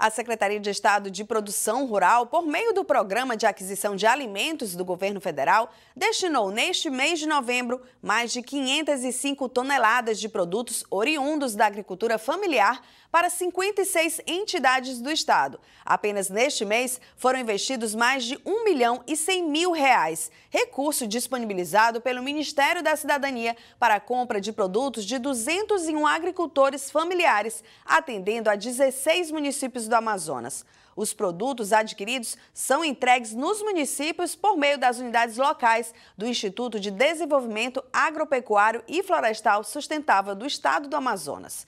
A Secretaria de Estado de Produção Rural, por meio do Programa de Aquisição de Alimentos do Governo Federal, destinou neste mês de novembro mais de 505 toneladas de produtos oriundos da agricultura familiar para 56 entidades do Estado. Apenas neste mês foram investidos mais de 1 milhão e 100 mil reais, recurso disponibilizado pelo Ministério da Cidadania para a compra de produtos de 201 agricultores familiares, atendendo a 16 municípios do Amazonas. Os produtos adquiridos são entregues nos municípios por meio das unidades locais do Instituto de Desenvolvimento Agropecuário e Florestal Sustentável do Estado do Amazonas.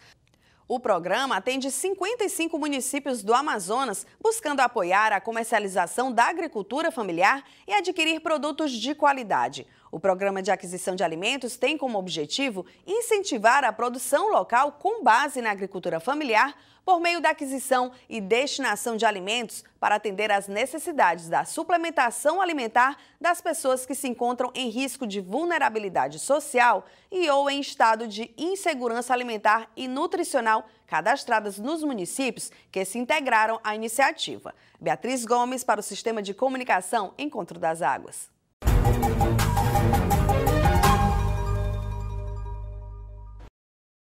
O programa atende 55 municípios do Amazonas, buscando apoiar a comercialização da agricultura familiar e adquirir produtos de qualidade. O programa de aquisição de alimentos tem como objetivo incentivar a produção local com base na agricultura familiar por meio da aquisição e destinação de alimentos para atender às necessidades da suplementação alimentar das pessoas que se encontram em risco de vulnerabilidade social e ou em estado de insegurança alimentar e nutricional cadastradas nos municípios que se integraram à iniciativa. Beatriz Gomes para o Sistema de Comunicação Encontro das Águas. Thank you.